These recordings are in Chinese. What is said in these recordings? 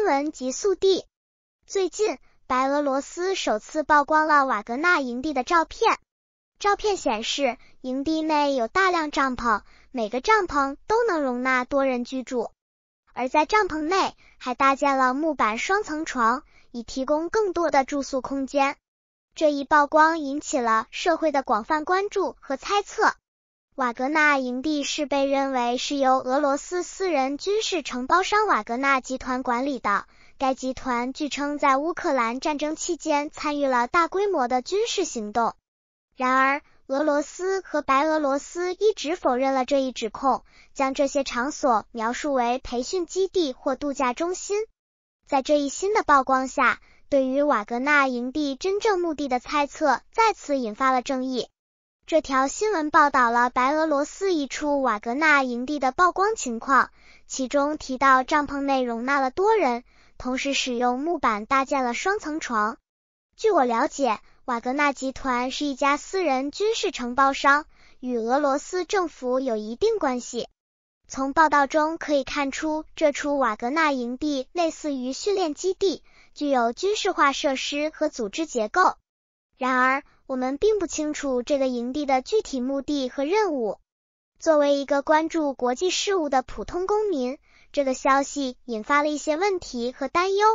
新闻极速递：最近，白俄罗斯首次曝光了瓦格纳营地的照片。照片显示，营地内有大量帐篷，每个帐篷都能容纳多人居住。而在帐篷内，还搭建了木板双层床，以提供更多的住宿空间。这一曝光引起了社会的广泛关注和猜测。瓦格纳营地是被认为是由俄罗斯私人军事承包商瓦格纳集团管理的。该集团据称在乌克兰战争期间参与了大规模的军事行动。然而，俄罗斯和白俄罗斯一直否认了这一指控，将这些场所描述为培训基地或度假中心。在这一新的曝光下，对于瓦格纳营地真正目的的猜测再次引发了争议。这条新闻报道了白俄罗斯一处瓦格纳营地的曝光情况，其中提到帐篷内容纳了多人，同时使用木板搭建了双层床。据我了解，瓦格纳集团是一家私人军事承包商，与俄罗斯政府有一定关系。从报道中可以看出，这处瓦格纳营地类似于训练基地，具有军事化设施和组织结构。然而，我们并不清楚这个营地的具体目的和任务。作为一个关注国际事务的普通公民，这个消息引发了一些问题和担忧。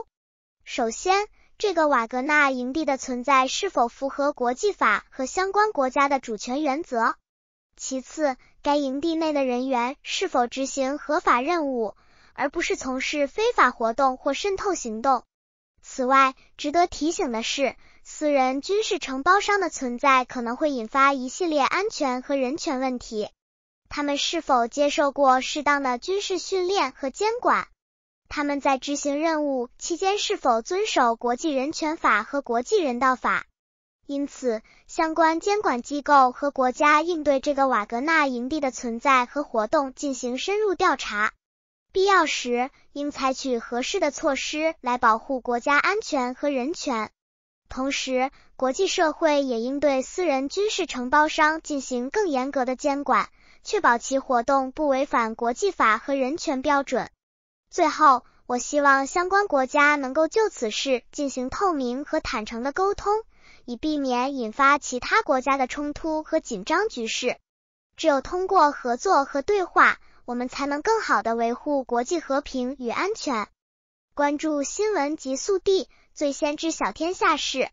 首先，这个瓦格纳营地的存在是否符合国际法和相关国家的主权原则？其次，该营地内的人员是否执行合法任务，而不是从事非法活动或渗透行动？此外，值得提醒的是，私人军事承包商的存在可能会引发一系列安全和人权问题。他们是否接受过适当的军事训练和监管？他们在执行任务期间是否遵守国际人权法和国际人道法？因此，相关监管机构和国家应对这个瓦格纳营地的存在和活动进行深入调查。必要时，应采取合适的措施来保护国家安全和人权。同时，国际社会也应对私人军事承包商进行更严格的监管，确保其活动不违反国际法和人权标准。最后，我希望相关国家能够就此事进行透明和坦诚的沟通，以避免引发其他国家的冲突和紧张局势。只有通过合作和对话。我们才能更好的维护国际和平与安全。关注新闻极速递，最先知晓天下事。